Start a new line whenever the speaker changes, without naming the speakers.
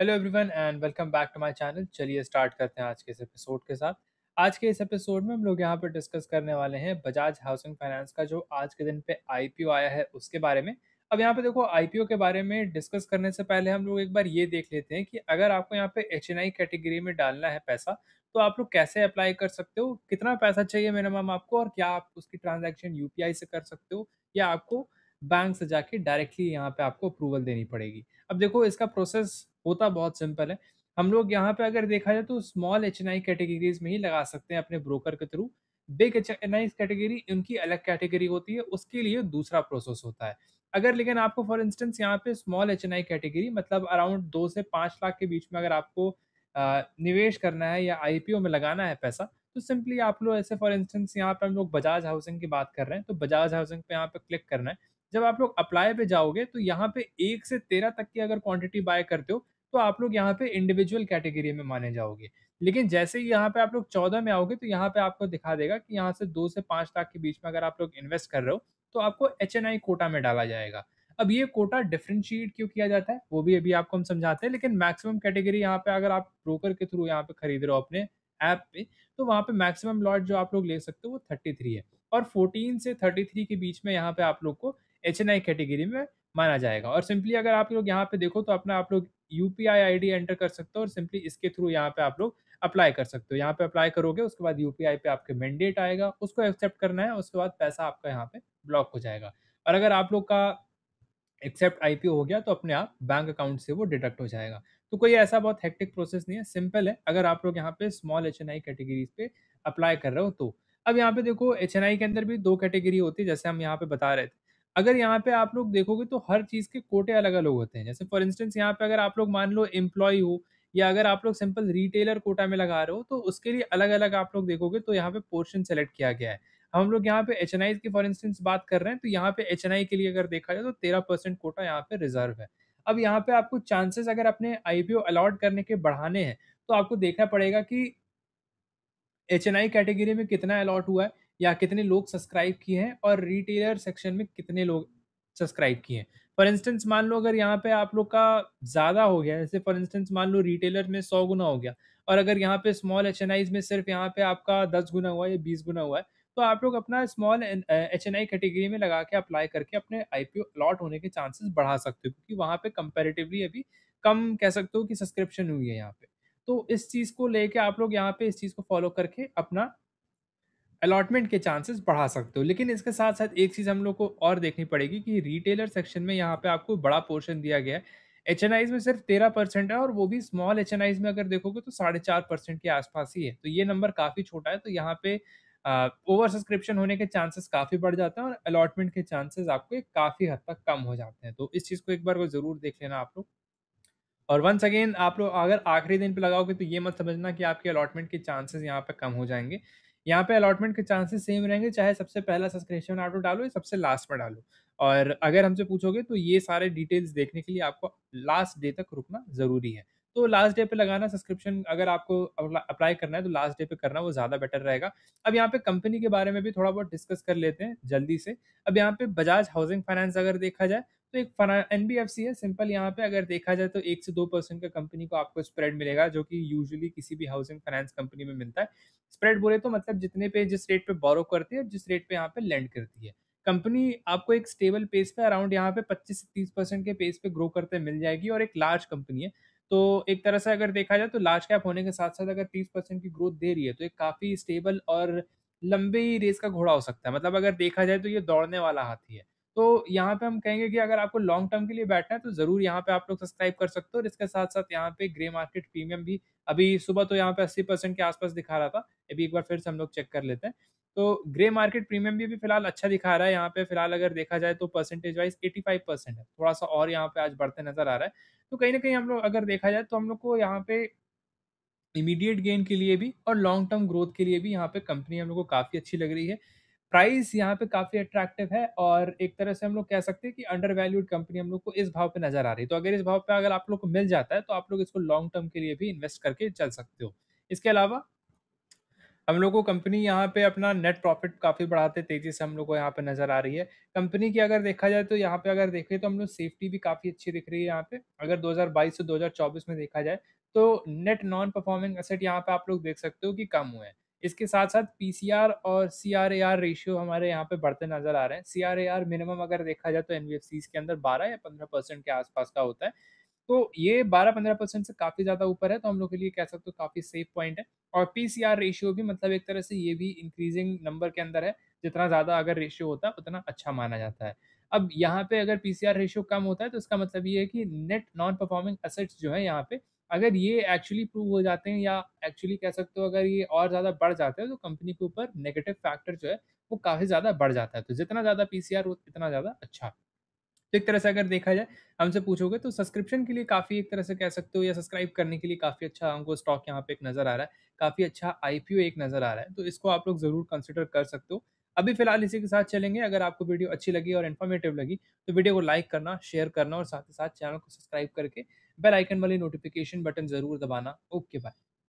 hello everyone and welcome back to my channel चलिए start करते हैं आज के इस एपिसोड के साथ आज के इस एपिसोड में हम लोग यहाँ पर डिस्कस करने वाले हैं बजाज हाउसिंग फाइनेंस का जो आज के दिन पे आईपीओ आया है उसके बारे में अब यहाँ पे देखो आईपीओ के बारे में डिस्कस करने से पहले हम लोग एक बार ये देख लेते हैं कि अगर आपको यहाँ पे एच कैटेगरी में डालना है पैसा तो आप लोग कैसे अप्लाई कर सकते हो कितना पैसा चाहिए मिनिमम आपको और क्या आप उसकी ट्रांजेक्शन यू से कर सकते हो या आपको बैंक से जाके डायरेक्टली यहाँ पे आपको अप्रूवल देनी पड़ेगी अब देखो इसका प्रोसेस होता बहुत सिंपल है हम लोग यहाँ पे अगर देखा जाए तो small H N I categories में ही लगा सकते हैं अपने ब्रोकर के through big H N I category उनकी अलग कैटेगरी होती है उसके लिए दूसरा प्रोसेस होता है अगर लेकिन आपको फॉर इंस्टेंस यहाँ पे small H N I category मतलब अराउंड दो से पाँच लाख के बीच में अगर आपको निवेश करना है या आई पी ओ में लगाना है पैसा तो सिंपली आप लोग ऐसे फॉर इंस्टेंस यहाँ पे हम लोग बजाज हाउसिंग की बात कर रहे हैं तो बजाज हाउसिंग पे यहाँ पे क्लिक करना है जब आप लोग अप्लाई पे जाओगे तो यहाँ पे एक से तेरह तक की अगर क्वांटिटी बाय करते हो तो आप लोग यहाँ पे इंडिविजुअल कैटेगरी में माने जाओगे लेकिन जैसे ही यहाँ पे आप लोग चौदह में आओगे तो यहाँ पे आपको दिखा देगा कि यहाँ से दो से पांच लाख के बीच में अगर आप लोग इन्वेस्ट कर रहे हो तो आपको एच कोटा में डाला जाएगा अब ये कोटा डिफ्रेंशिएट क्यों किया जाता है वो भी अभी आपको हम समझाते हैं लेकिन मैक्सिमम कैटेगरी यहाँ पे अगर आप ब्रोकर के थ्रू यहाँ पे खरीद रहे हो अपने ऐप पे तो वहाँ पे मैक्सिमम लॉट जो आप लोग ले सकते हो वो थर्टी थ्री है और फोर्टीन से थर्टी थ्री के बीच में यहाँ पे आप लोग को एच एन आई कैटेगरी में माना जाएगा और सिंपली अगर आप लोग यहाँ पे देखो तो अपना आप लोग U P I I D enter कर सकते हो और सिंपली इसके थ्रू यहाँ पे आप लोग अप्लाई कर सकते हो यहाँ पे अप्लाई करोगे उसके बाद यू पे आपके मैंडेट आएगा उसको एक्सेप्ट करना है उसके बाद पैसा आपका यहाँ पे ब्लॉक हो जाएगा और अगर आप लोग का एक्सेप्ट आई हो गया तो अपने आप बैंक अकाउंट से वो डिडक्ट हो जाएगा तो कोई ऐसा बहुत हेक्टिक प्रोसेस नहीं है सिंपल है अगर आप लोग यहाँ पे small H N I categories पे अप्लाई कर रहे हो तो अब यहाँ पे देखो एच एन आई के अंदर भी दो कैटेगरी होती है जैसे हम यहाँ पे बता रहे थे अगर यहाँ पे आप लोग देखोगे तो हर चीज के कोटे अलग अलग होते हैं जैसे फॉर इंस्टेंस यहाँ पे अगर आप लोग मान लो एम्प्लॉय हो या अगर आप लोग सिंपल रिटेलर कोटा में लगा रहे हो तो उसके लिए अलग अलग आप लोग देखोगे तो यहाँ पे पोर्शन सेलेक्ट किया गया है हम लोग यहाँ पे एच एन की फॉर इंस्टेंस बात कर रहे हैं तो यहाँ पे एच एन के लिए अगर देखा जाए तो तेरह परसेंट कोटा यहाँ पे रिजर्व है अब यहाँ पे आपको चांसेस अगर अपने आईपीओ अलॉट करने के बढ़ाने हैं तो आपको देखना पड़ेगा कि एच एन आई कैटेगरी में कितना अलॉट हुआ है या कितने लोग सब्सक्राइब किए हैं और रिटेलर सेक्शन में कितने लोग सब्सक्राइब किए हैं फॉर इंस्टेंस मान लो अगर यहाँ पे आप लोग का ज़्यादा हो गया जैसे फॉर इंस्टेंस मान लो रिटेलर में सौ गुना हो गया और अगर यहाँ पे स्मॉल एच में सिर्फ यहाँ पे आपका दस गुना हुआ है या बीस गुना हुआ है तो आप लोग अपना small H N I category में लगा के अप्लाई करके अपने आई पी अलॉट होने के चांसेस बढ़ा सकते हो क्योंकि वहाँ पे कंपेरेटिवली अभी कम कह सकते हो कि सब्सक्रिप्शन हुई है यहाँ पे तो इस चीज़ को लेके आप लोग यहाँ पे इस चीज़ को फॉलो करके अपना अलॉटमेंट के चांसेस बढ़ा सकते हो लेकिन इसके साथ साथ एक चीज़ हम लोग को और देखनी पड़ेगी कि रिटेलर सेक्शन में यहाँ पे आपको बड़ा पोर्शन दिया गया है एच एन आईज में सिर्फ तेरह परसेंट है और वो भी स्मॉल एच एन आईज में अगर देखोगे तो साढ़े चार परसेंट के आसपास ही है तो ये नंबर काफ़ी छोटा है तो यहाँ पे ओवर सब्सक्रिप्शन होने के चांसेस काफ़ी बढ़ जाते हैं और अलॉटमेंट के चांसेस आपके काफ़ी हद तक कम हो जाते हैं तो इस चीज़ को एक बार को ज़रूर देख लेना आप लोग और वंस अगेन आप लोग अगर आखिरी दिन पे लगाओगे तो ये मत समझना कि आपके अलॉटमेंट के चांसेस यहाँ पे कम हो जाएंगे यहाँ पे अलॉटमेंट के चांसेस सेम रहेंगे चाहे सबसे पहला सब्सक्रिप्शन ऑर्डर डालो या सबसे लास्ट में डालो और अगर हमसे पूछोगे तो ये सारे डिटेल्स देखने के लिए आपको लास्ट डे तक रुकना ज़रूरी है तो लास्ट डे पे लगाना सब्सक्रिप्शन अगर आपको अप्लाई करना है तो लास्ट डे पे करना वो ज़्यादा बेटर रहेगा अब यहाँ पे कंपनी के बारे में भी थोड़ा बहुत डिस्कस कर लेते हैं जल्दी से अब यहाँ पे बजाज हाउसिंग फाइनेंस अगर देखा जाए तो एक फना एनबीएफसी है सिंपल यहाँ पे अगर देखा जाए तो एक से दो परसेंट का कंपनी को आपको स्प्रेड मिलेगा जो कि यूजुअली किसी भी हाउसिंग फाइनेंस कंपनी में मिलता है स्प्रेड बोले तो मतलब जितने पे जिस रेट पे बोरो करती है और जिस रेट पे यहाँ पे लैंड करती है कंपनी आपको एक स्टेबल पेस पे अराउंड यहाँ पे 25 से 30 परसेंट के पेस पे ग्रो करते मिल जाएगी और एक लार्ज कंपनी है तो एक तरह से अगर देखा जाए तो लार्ज कैप होने के साथ साथ अगर 30 परसेंट की ग्रोथ दे रही है तो एक काफ़ी स्टेबल और लंबे रेस का घोड़ा हो सकता है मतलब अगर देखा जाए तो ये दौड़ने वाला हाथी है तो यहाँ पे हम कहेंगे कि अगर आपको लॉन्ग टर्म के लिए बैठना है तो ज़रूर यहाँ पे आप लोग सब्सक्राइब कर सकते हो और इसके साथ साथ यहाँ पे ग्रे मार्केट प्रीमियम भी अभी सुबह तो यहाँ पे अस्सी परसेंट के आसपास दिखा रहा था अभी एक बार फिर से हम लोग चेक कर लेते हैं तो ग्रे मार्केट प्रीमियम भी अभी फिलहाल अच्छा दिखा रहा है यहाँ पे फिलहाल अगर देखा जाए तो परसेंटेज वाइज फाइव परसेंट है थोड़ा सा और यहाँ पे आज बढ़ते नजर आ रहा है तो कहीं ना कहीं हम लोग अगर देखा जाए तो हम लोग को यहाँ पे इमीडिएट गेन के लिए भी और लॉन्ग टर्म ग्रोथ के लिए भी यहाँ पे कंपनी हम लोग को काफ़ी अच्छी लग रही है प्राइस यहाँ पे काफी अट्रैक्टिव है और एक तरह से हम लोग कह सकते हैं कि अंडर वैल्यूड कंपनी हम लोग को इस भाव पे नजर आ रही है तो अगर इस भाव पे अगर आप लोग को मिल जाता है तो आप लोग इसको लॉन्ग टर्म के लिए भी इन्वेस्ट करके चल सकते हो इसके अलावा हम लोग को कंपनी यहाँ पे अपना नेट प्रॉफिट काफ़ी बढ़ाते तेज़ी से हम लोग को यहाँ पे नज़र आ रही है कंपनी की अगर देखा जाए तो यहाँ पे अगर देखें तो हम लोग सेफ्टी भी काफ़ी अच्छी दिख रही है यहाँ पे अगर 2022 से 2024 में देखा जाए तो नेट नॉन परफॉर्मिंग असेट यहाँ पे आप लोग देख सकते हो कि कम हुए हैं इसके साथ साथ पी और सी रेशियो हमारे यहाँ पे बढ़ते नजर आ रहे हैं सी मिनिमम अगर देखा जाए तो एन के अंदर बारह या पंद्रह परसेंट के आसपास का होता है तो ये 12-15 परसेंट से काफ़ी ज़्यादा ऊपर है तो हम लोग के लिए कह सकते हो काफ़ी सेफ पॉइंट है और पी रेशियो भी मतलब एक तरह से ये भी इंक्रीजिंग नंबर के अंदर है जितना ज़्यादा अगर रेशियो होता है उतना अच्छा माना जाता है अब यहाँ पे अगर पी रेशियो कम होता है तो इसका मतलब ये है कि नेट नॉन परफॉर्मिंग असेट्स जो है यहाँ पे अगर ये एक्चुअली प्रूव हो जाते हैं या एक्चुअली कह सकते हो अगर ये और ज़्यादा बढ़ जाते हैं तो कंपनी के ऊपर नेगेटिव फैक्टर जो है वो काफ़ी ज़्यादा बढ़ जाता है तो जितना ज़्यादा पी हो उतना ज़्यादा अच्छा तो एक तरह से अगर देखा जाए हमसे पूछोगे तो सब्सक्रिप्शन के लिए काफ़ी एक तरह से कह सकते हो या सब्सक्राइब करने के लिए काफ़ी अच्छा हमको स्टॉक यहाँ पे एक नज़र आ रहा है काफ़ी अच्छा आई एक नज़र आ रहा है तो इसको आप लोग ज़रूर कंसिडर कर सकते हो अभी फिलहाल इसी के साथ चलेंगे अगर आपको वीडियो अच्छी लगी और इन्फॉर्मेटिव लगी तो वीडियो को लाइक करना शेयर करना और साथ ही साथ चैनल को सब्सक्राइब करके बेल आइकन वाली नोटिफिकेशन बटन ज़रूर दबाना ओके बाय